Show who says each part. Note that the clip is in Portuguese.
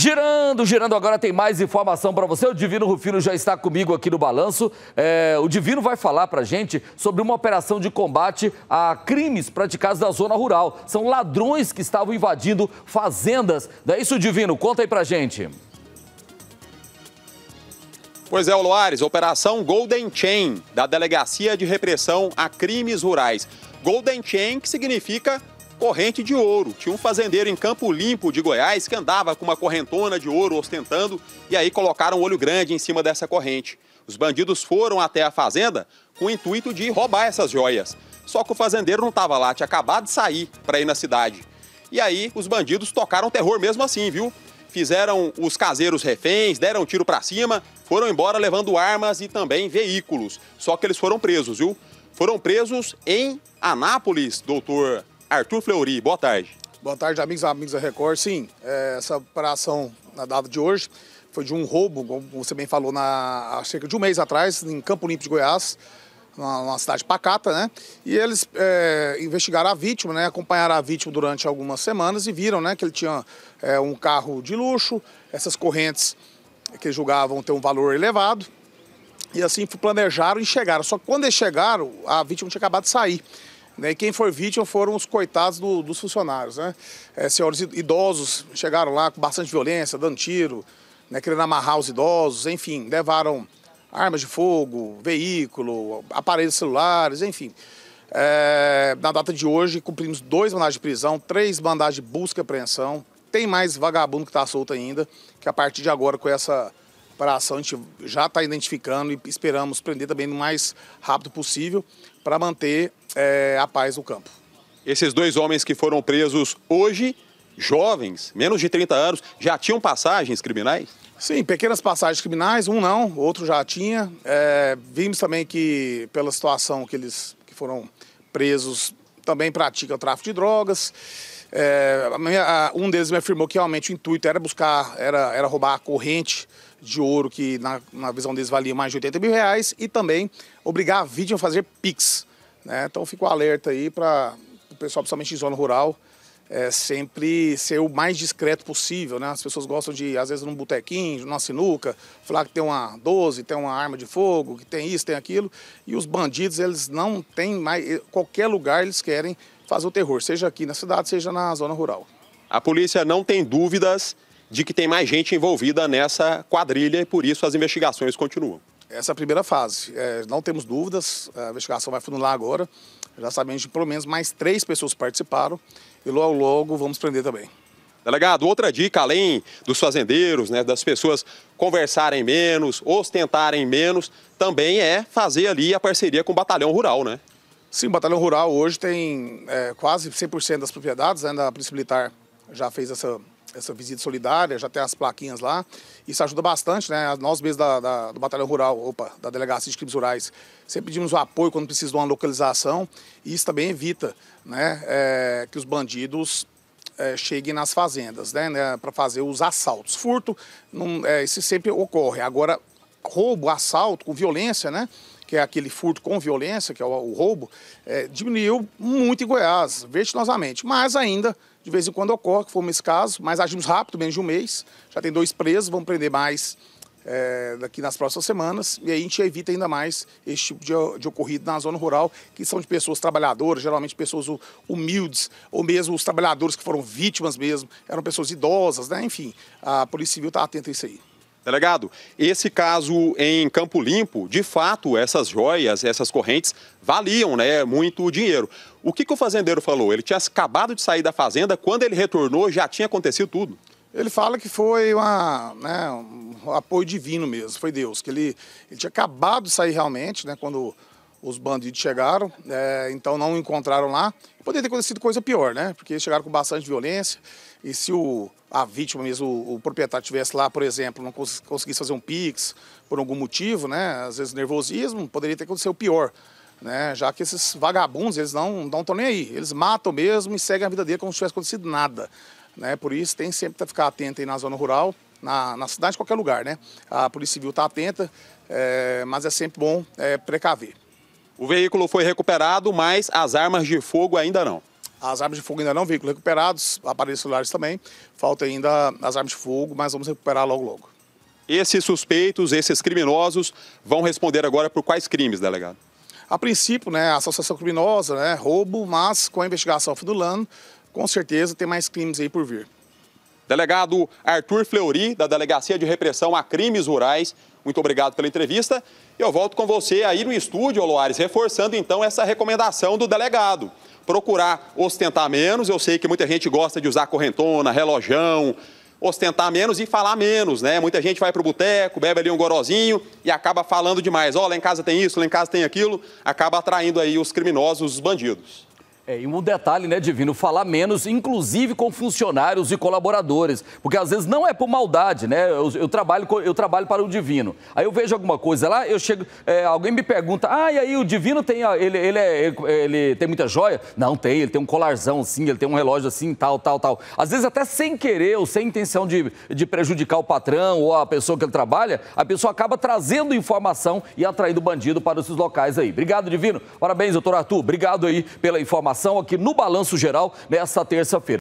Speaker 1: Girando, girando agora tem mais informação para você. O Divino Rufino já está comigo aqui no Balanço. É, o Divino vai falar para gente sobre uma operação de combate a crimes praticados na zona rural. São ladrões que estavam invadindo fazendas. Não é isso, Divino? Conta aí para gente.
Speaker 2: Pois é, Luares, Operação Golden Chain, da Delegacia de Repressão a Crimes Rurais. Golden Chain, que significa corrente de ouro. Tinha um fazendeiro em Campo Limpo de Goiás que andava com uma correntona de ouro ostentando e aí colocaram um olho grande em cima dessa corrente. Os bandidos foram até a fazenda com o intuito de roubar essas joias. Só que o fazendeiro não estava lá, tinha acabado de sair para ir na cidade. E aí os bandidos tocaram terror mesmo assim, viu? Fizeram os caseiros reféns, deram um tiro para cima, foram embora levando armas e também veículos. Só que eles foram presos, viu? Foram presos em Anápolis, doutor Arthur Fleury, boa tarde.
Speaker 3: Boa tarde, amigos e amigos da Record. Sim, é, essa operação na data de hoje foi de um roubo, como você bem falou, na, há cerca de um mês atrás, em Campo Limpo de Goiás, numa cidade pacata, né? E eles é, investigaram a vítima, né? Acompanharam a vítima durante algumas semanas e viram, né? Que ele tinha é, um carro de luxo, essas correntes que julgavam ter um valor elevado. E assim planejaram e chegaram. Só que quando eles chegaram, a vítima tinha acabado de sair. Né? E quem foi vítima foram os coitados do, dos funcionários. Né? É, senhores idosos chegaram lá com bastante violência, dando tiro, né? querendo amarrar os idosos, enfim, levaram armas de fogo, veículo, aparelhos celulares, enfim. É, na data de hoje, cumprimos dois mandados de prisão, três mandados de busca e apreensão. Tem mais vagabundo que está solto ainda, que a partir de agora, com essa operação, a gente já está identificando e esperamos prender também o mais rápido possível para manter é, a paz no campo.
Speaker 2: Esses dois homens que foram presos hoje, jovens, menos de 30 anos, já tinham
Speaker 3: passagens criminais? Sim, pequenas passagens criminais, um não, outro já tinha. É, vimos também que, pela situação que eles que foram presos, também pratica o tráfico de drogas. É, a, a, um deles me afirmou que realmente o intuito era buscar, era, era roubar a corrente de ouro, que na, na visão deles valia mais de 80 mil reais, e também obrigar a vítima a fazer PIX. Né? Então fico alerta aí para o pessoal, principalmente em zona rural, é, sempre ser o mais discreto possível. Né? As pessoas gostam de, às vezes, num botequim, numa sinuca, falar que tem uma 12, tem uma arma de fogo, que tem isso, tem aquilo. E os bandidos, eles não têm mais. Qualquer lugar eles querem fazer o terror, seja aqui na cidade, seja na zona rural.
Speaker 2: A polícia não tem dúvidas de que tem mais gente envolvida nessa quadrilha e por isso as investigações continuam.
Speaker 3: Essa é a primeira fase. É, não temos dúvidas, a investigação vai funilar agora. Já sabemos que pelo menos mais três pessoas participaram e logo logo vamos prender também.
Speaker 2: Delegado, outra dica, além dos fazendeiros, né, das pessoas conversarem menos, ostentarem menos, também é fazer ali a parceria com o Batalhão Rural, né?
Speaker 3: Sim, o Batalhão Rural hoje tem é, quase 100% das propriedades, né, a Polícia Militar já fez essa essa visita solidária, já tem as plaquinhas lá. Isso ajuda bastante, né? Nós mesmo da, da, do Batalhão Rural, opa, da Delegacia de Crimes Rurais, sempre pedimos o apoio quando precisa de uma localização e isso também evita né, é, que os bandidos é, cheguem nas fazendas, né, né para fazer os assaltos. Furto, não, é, isso sempre ocorre. Agora, roubo, assalto, com violência, né? que é aquele furto com violência, que é o, o roubo, é, diminuiu muito em Goiás, vertiginosamente. Mas ainda, de vez em quando ocorre, que foi esse caso, mas agimos rápido, menos de um mês. Já tem dois presos, vamos prender mais é, daqui nas próximas semanas. E aí a gente evita ainda mais esse tipo de, de, ocorrido na zona rural, que são de pessoas trabalhadoras, geralmente pessoas humildes, ou mesmo os trabalhadores que foram vítimas mesmo, eram pessoas idosas, né? Enfim, a Polícia Civil está atenta a isso aí.
Speaker 2: Delegado, tá esse caso em Campo Limpo, de fato, essas joias, essas correntes valiam né, muito dinheiro. O que, que o fazendeiro falou? Ele tinha acabado de sair da fazenda, quando ele retornou já tinha acontecido tudo.
Speaker 3: Ele fala que foi uma, né, um apoio divino mesmo, foi Deus, que ele, ele tinha acabado de sair realmente, né, quando os bandidos chegaram, é, então não encontraram lá. Poderia ter acontecido coisa pior, né? Porque eles chegaram com bastante violência. E se o, a vítima mesmo, o, o proprietário estivesse lá, por exemplo, não cons conseguisse fazer um pix por algum motivo, né? Às vezes nervosismo, poderia ter acontecido pior. Né? Já que esses vagabundos, eles não estão nem aí. Eles matam mesmo e seguem a vida dele como se tivesse acontecido nada. Né? Por isso, tem sempre que ficar atento aí na zona rural, na, na cidade, em qualquer lugar, né? A Polícia Civil está atenta, é, mas é sempre bom é, precaver. O veículo foi recuperado, mas as armas de fogo ainda não. As armas de fogo ainda não, veículo recuperados, aparelhos celulares também. Falta ainda as armas de fogo, mas vamos recuperar logo, logo.
Speaker 2: Esses suspeitos, esses criminosos, vão responder agora por
Speaker 3: quais crimes, delegado? A princípio, né, associação criminosa, né, roubo, mas com a investigação do LAN, com certeza tem mais crimes aí por vir. Delegado Arthur
Speaker 2: Fleury, da Delegacia de Repressão a Crimes Rurais, muito obrigado pela entrevista. Eu volto com você aí no estúdio, Oloares, reforçando então essa recomendação do delegado. Procurar ostentar menos, eu sei que muita gente gosta de usar correntona, relojão, ostentar menos e falar menos, né? Muita gente vai para o boteco, bebe ali um gorozinho e acaba falando demais. Ó, oh, lá em casa tem isso, lá em casa tem aquilo, acaba atraindo aí os criminosos, os bandidos.
Speaker 1: É, e um detalhe, né, Divino? Falar menos, inclusive com funcionários e colaboradores. Porque às vezes não é por maldade, né? Eu, eu trabalho, eu trabalho para o Divino. Aí eu vejo alguma coisa lá, eu chego, é, alguém me pergunta, ah, e aí o Divino tem, ele, ele, é, ele, ele, tem muita joia? Não tem, ele tem um colarzão assim, ele tem um relógio assim, tal, tal, tal. Às vezes até sem querer ou sem intenção de, de prejudicar o patrão ou a pessoa que ele trabalha, a pessoa acaba trazendo informação e atraindo bandido para esses locais aí. Obrigado, Divino. Parabéns, doutor Arthur. Obrigado aí pela informação aqui no Balanço Geral nesta terça-feira.